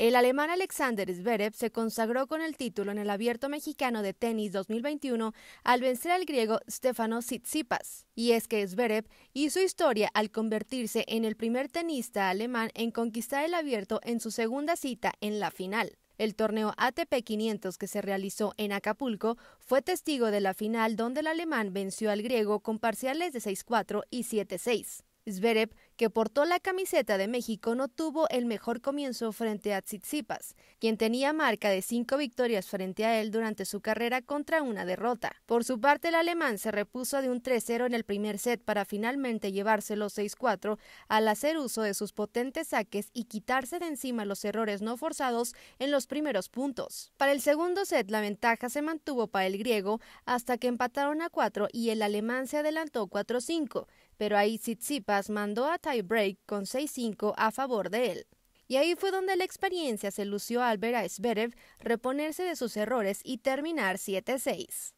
El alemán Alexander Zverev se consagró con el título en el Abierto Mexicano de Tenis 2021 al vencer al griego Stefano Tsitsipas. Y es que Zverev hizo historia al convertirse en el primer tenista alemán en conquistar el Abierto en su segunda cita en la final. El torneo ATP 500 que se realizó en Acapulco fue testigo de la final donde el alemán venció al griego con parciales de 6-4 y 7-6. Zverev que portó la camiseta de México, no tuvo el mejor comienzo frente a Tsitsipas, quien tenía marca de cinco victorias frente a él durante su carrera contra una derrota. Por su parte, el alemán se repuso de un 3-0 en el primer set para finalmente llevarse los 6-4 al hacer uso de sus potentes saques y quitarse de encima los errores no forzados en los primeros puntos. Para el segundo set, la ventaja se mantuvo para el griego hasta que empataron a 4 y el alemán se adelantó 4-5, pero ahí Tsitsipas mandó a break con 6-5 a favor de él. Y ahí fue donde la experiencia se lució al ver a Zverev reponerse de sus errores y terminar 7-6.